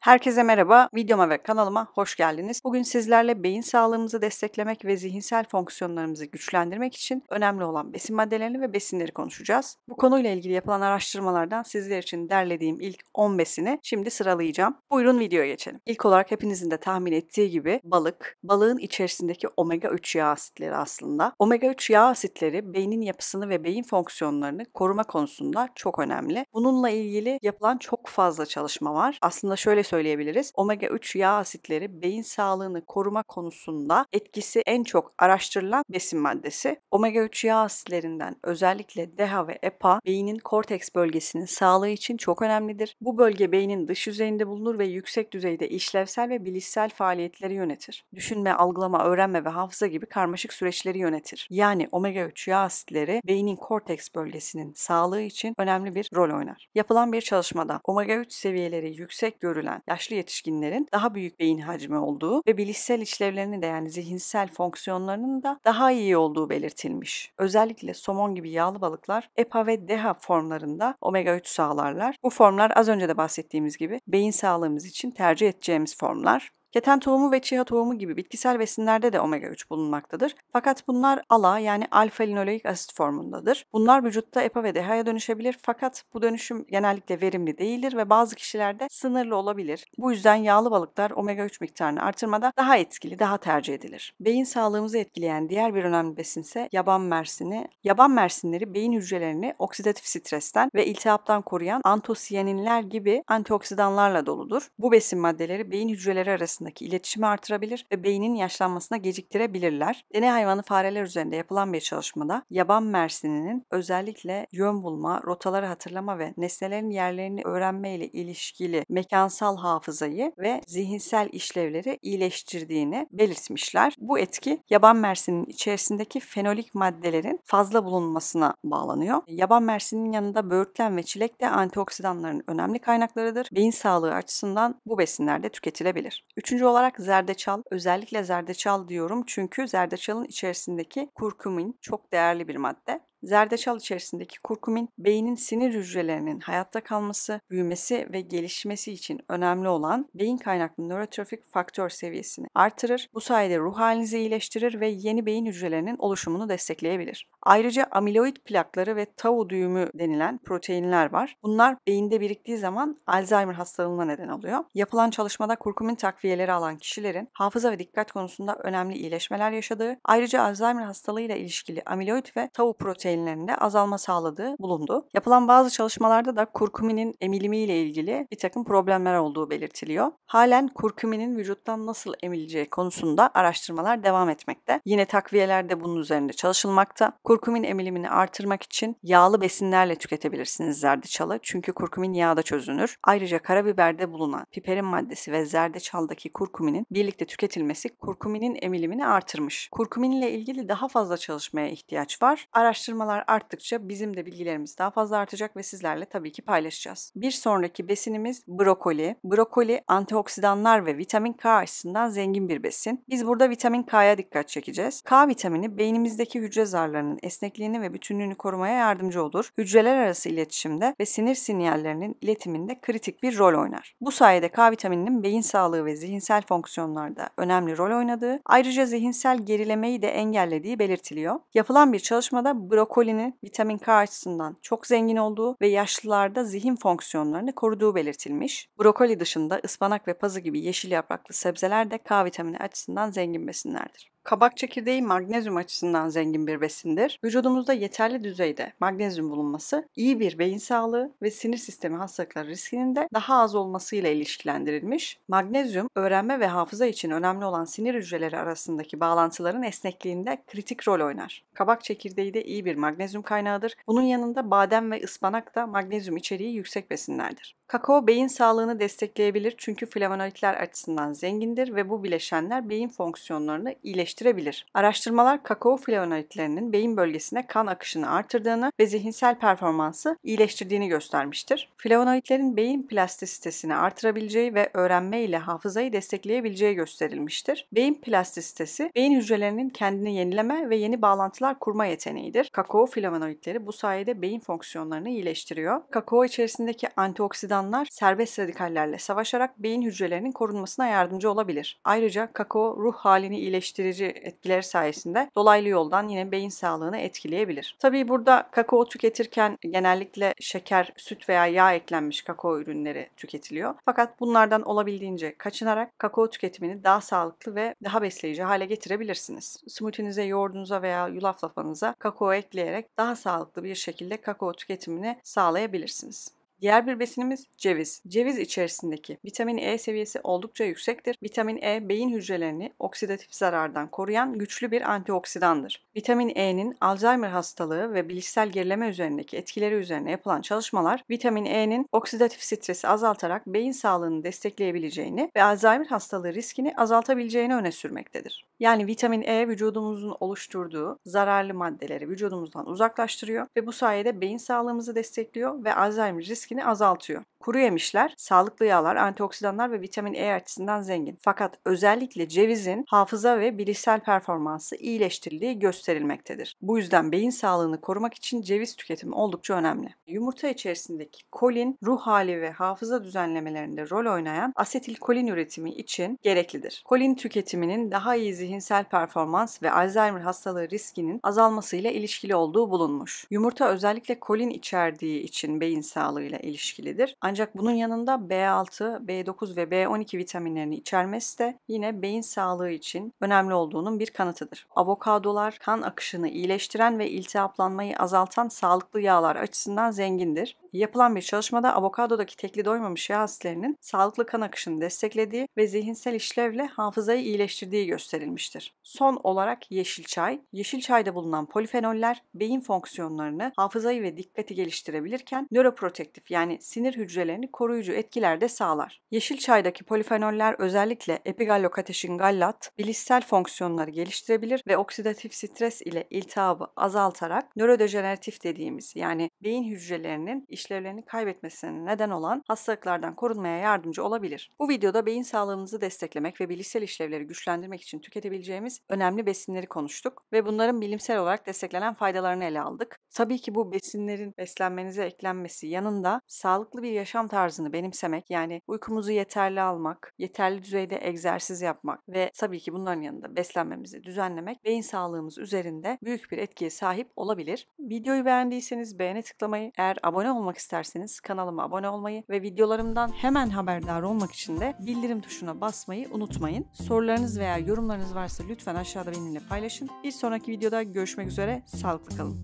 Herkese merhaba, videoma ve kanalıma hoş geldiniz. Bugün sizlerle beyin sağlığımızı desteklemek ve zihinsel fonksiyonlarımızı güçlendirmek için önemli olan besin maddelerini ve besinleri konuşacağız. Bu konuyla ilgili yapılan araştırmalardan sizler için derlediğim ilk 10 besini şimdi sıralayacağım. Buyurun videoya geçelim. İlk olarak hepinizin de tahmin ettiği gibi balık, balığın içerisindeki omega 3 yağ asitleri aslında. Omega 3 yağ asitleri beynin yapısını ve beyin fonksiyonlarını koruma konusunda çok önemli. Bununla ilgili yapılan çok fazla çalışma var. Aslında şöyle söyleyebiliriz. Omega 3 yağ asitleri beyin sağlığını koruma konusunda etkisi en çok araştırılan besin maddesi. Omega 3 yağ asitlerinden özellikle DHA ve EPA beynin korteks bölgesinin sağlığı için çok önemlidir. Bu bölge beynin dış yüzeyinde bulunur ve yüksek düzeyde işlevsel ve bilişsel faaliyetleri yönetir. Düşünme, algılama, öğrenme ve hafıza gibi karmaşık süreçleri yönetir. Yani omega 3 yağ asitleri beynin korteks bölgesinin sağlığı için önemli bir rol oynar. Yapılan bir çalışmada omega 3 seviyeleri yüksek görülen yaşlı yetişkinlerin daha büyük beyin hacmi olduğu ve bilişsel işlevlerini de yani zihinsel fonksiyonlarının da daha iyi olduğu belirtilmiş. Özellikle somon gibi yağlı balıklar EPA ve DHA formlarında omega 3 sağlarlar. Bu formlar az önce de bahsettiğimiz gibi beyin sağlığımız için tercih edeceğimiz formlar. Keten tohumu ve çiha tohumu gibi bitkisel besinlerde de omega 3 bulunmaktadır. Fakat bunlar ala yani alfa linoleik asit formundadır. Bunlar vücutta EPA ve DHA'ya dönüşebilir fakat bu dönüşüm genellikle verimli değildir ve bazı kişilerde sınırlı olabilir. Bu yüzden yağlı balıklar omega 3 miktarını artırmada daha etkili, daha tercih edilir. Beyin sağlığımızı etkileyen diğer bir önemli besin ise yaban mersini. Yaban mersinleri beyin hücrelerini oksidatif stresten ve iltihaptan koruyan antosiyaninler gibi antioksidanlarla doludur. Bu besin maddeleri beyin hücreleri arasında arasındaki iletişimi artırabilir ve beynin yaşlanmasına geciktirebilirler. Deney hayvanı fareler üzerinde yapılan bir çalışmada yaban mersininin özellikle yön bulma, rotaları hatırlama ve nesnelerin yerlerini öğrenme ile ilişkili mekansal hafızayı ve zihinsel işlevleri iyileştirdiğini belirtmişler. Bu etki yaban mersinin içerisindeki fenolik maddelerin fazla bulunmasına bağlanıyor. Yaban mersinin yanında böğürtlen ve çilek de antioksidanların önemli kaynaklarıdır. Beyin sağlığı açısından bu besinler de tüketilebilir. 3 Üçüncü olarak zerdeçal. Özellikle zerdeçal diyorum çünkü zerdeçalın içerisindeki kurkumin çok değerli bir madde. Zerdeçal içerisindeki kurkumin beynin sinir hücrelerinin hayatta kalması, büyümesi ve gelişmesi için önemli olan beyin kaynaklı nörotrofik faktör seviyesini artırır. Bu sayede ruh halinizi iyileştirir ve yeni beyin hücrelerinin oluşumunu destekleyebilir. Ayrıca amiloid plakları ve tau düğümü denilen proteinler var. Bunlar beyinde biriktiği zaman Alzheimer hastalığına neden oluyor. Yapılan çalışmada kurkumin takviyeleri alan kişilerin hafıza ve dikkat konusunda önemli iyileşmeler yaşadığı, ayrıca Alzheimer hastalığıyla ilişkili amiloid ve tau protein proteinlerinde azalma sağladığı bulundu. Yapılan bazı çalışmalarda da kurkuminin emilimiyle ilgili bir takım problemler olduğu belirtiliyor. Halen kurkuminin vücuttan nasıl emileceği konusunda araştırmalar devam etmekte. Yine takviyelerde bunun üzerinde çalışılmakta. Kurkumin emilimini artırmak için yağlı besinlerle tüketebilirsiniz zerdeçalı. Çünkü kurkumin yağda çözünür. Ayrıca karabiberde bulunan piperin maddesi ve zerdeçaldaki kurkuminin birlikte tüketilmesi kurkuminin emilimini artırmış. Kurkumin ile ilgili daha fazla çalışmaya ihtiyaç var. Araştırma araştırmalar arttıkça bizim de bilgilerimiz daha fazla artacak ve sizlerle tabii ki paylaşacağız. Bir sonraki besinimiz brokoli. Brokoli antioksidanlar ve vitamin K açısından zengin bir besin. Biz burada vitamin K'ya dikkat çekeceğiz. K vitamini beynimizdeki hücre zarlarının esnekliğini ve bütünlüğünü korumaya yardımcı olur. Hücreler arası iletişimde ve sinir sinyallerinin iletiminde kritik bir rol oynar. Bu sayede K vitamininin beyin sağlığı ve zihinsel fonksiyonlarda önemli rol oynadığı, ayrıca zihinsel gerilemeyi de engellediği belirtiliyor. Yapılan bir çalışmada brokoli Brokolinin vitamin K açısından çok zengin olduğu ve yaşlılarda zihin fonksiyonlarını koruduğu belirtilmiş. Brokoli dışında ıspanak ve pazı gibi yeşil yapraklı sebzeler de K vitamini açısından zengin besinlerdir. Kabak çekirdeği magnezyum açısından zengin bir besindir. Vücudumuzda yeterli düzeyde magnezyum bulunması iyi bir beyin sağlığı ve sinir sistemi hastalıkları riskinin de daha az olmasıyla ilişkilendirilmiş. Magnezyum öğrenme ve hafıza için önemli olan sinir hücreleri arasındaki bağlantıların esnekliğinde kritik rol oynar. Kabak çekirdeği de iyi bir magnezyum kaynağıdır. Bunun yanında badem ve ıspanak da magnezyum içeriği yüksek besinlerdir. Kakao beyin sağlığını destekleyebilir çünkü flavonoidler açısından zengindir ve bu bileşenler beyin fonksiyonlarını iyileştirir geliştirebilir. Araştırmalar kakao flavonoidlerinin beyin bölgesine kan akışını artırdığını ve zihinsel performansı iyileştirdiğini göstermiştir. Flavonoidlerin beyin plastisitesini artırabileceği ve öğrenme ile hafızayı destekleyebileceği gösterilmiştir. Beyin plastisitesi, beyin hücrelerinin kendini yenileme ve yeni bağlantılar kurma yeteneğidir. Kakao flavonoidleri bu sayede beyin fonksiyonlarını iyileştiriyor. Kakao içerisindeki antioksidanlar serbest radikallerle savaşarak beyin hücrelerinin korunmasına yardımcı olabilir. Ayrıca kakao ruh halini iyileştirici rahatlatıcı etkileri sayesinde dolaylı yoldan yine beyin sağlığını etkileyebilir. Tabii burada kakao tüketirken genellikle şeker, süt veya yağ eklenmiş kakao ürünleri tüketiliyor. Fakat bunlardan olabildiğince kaçınarak kakao tüketimini daha sağlıklı ve daha besleyici hale getirebilirsiniz. Smoothinize, yoğurdunuza veya yulaf lafanıza kakao ekleyerek daha sağlıklı bir şekilde kakao tüketimini sağlayabilirsiniz. Diğer bir besinimiz ceviz. Ceviz içerisindeki vitamin E seviyesi oldukça yüksektir. Vitamin E beyin hücrelerini oksidatif zarardan koruyan güçlü bir antioksidandır. Vitamin E'nin Alzheimer hastalığı ve bilişsel gerileme üzerindeki etkileri üzerine yapılan çalışmalar vitamin E'nin oksidatif stresi azaltarak beyin sağlığını destekleyebileceğini ve Alzheimer hastalığı riskini azaltabileceğini öne sürmektedir. Yani vitamin E vücudumuzun oluşturduğu zararlı maddeleri vücudumuzdan uzaklaştırıyor ve bu sayede beyin sağlığımızı destekliyor ve Alzheimer riski riskini azaltıyor. Kuru yemişler, sağlıklı yağlar, antioksidanlar ve vitamin E açısından zengin. Fakat özellikle cevizin hafıza ve bilişsel performansı iyileştirildiği gösterilmektedir. Bu yüzden beyin sağlığını korumak için ceviz tüketimi oldukça önemli. Yumurta içerisindeki kolin, ruh hali ve hafıza düzenlemelerinde rol oynayan asetilkolin üretimi için gereklidir. Kolin tüketiminin daha iyi zihinsel performans ve Alzheimer hastalığı riskinin azalmasıyla ilişkili olduğu bulunmuş. Yumurta özellikle kolin içerdiği için beyin sağlığıyla ilişkilidir. Ancak bunun yanında B6, B9 ve B12 vitaminlerini içermesi de yine beyin sağlığı için önemli olduğunun bir kanıtıdır. Avokadolar kan akışını iyileştiren ve iltihaplanmayı azaltan sağlıklı yağlar açısından zengindir. Yapılan bir çalışmada avokadodaki tekli doymamış yağ asitlerinin sağlıklı kan akışını desteklediği ve zihinsel işlevle hafızayı iyileştirdiği gösterilmiştir. Son olarak yeşil çay. Yeşil çayda bulunan polifenoller beyin fonksiyonlarını, hafızayı ve dikkati geliştirebilirken nöroprotektif yani sinir hücre hücrelerini koruyucu etkiler de sağlar. Yeşil çaydaki polifenoller özellikle epigallokateşin gallat, bilişsel fonksiyonları geliştirebilir ve oksidatif stres ile iltihabı azaltarak nörodejeneratif dediğimiz yani beyin hücrelerinin işlevlerini kaybetmesine neden olan hastalıklardan korunmaya yardımcı olabilir. Bu videoda beyin sağlığımızı desteklemek ve bilişsel işlevleri güçlendirmek için tüketebileceğimiz önemli besinleri konuştuk ve bunların bilimsel olarak desteklenen faydalarını ele aldık. Tabii ki bu besinlerin beslenmenize eklenmesi yanında sağlıklı bir yaşam yaşam tarzını benimsemek yani uykumuzu yeterli almak, yeterli düzeyde egzersiz yapmak ve tabii ki bunların yanında beslenmemizi düzenlemek beyin sağlığımız üzerinde büyük bir etkiye sahip olabilir. Videoyu beğendiyseniz beğene tıklamayı, eğer abone olmak isterseniz kanalıma abone olmayı ve videolarımdan hemen haberdar olmak için de bildirim tuşuna basmayı unutmayın. Sorularınız veya yorumlarınız varsa lütfen aşağıda benimle paylaşın. Bir sonraki videoda görüşmek üzere, sağlıklı kalın.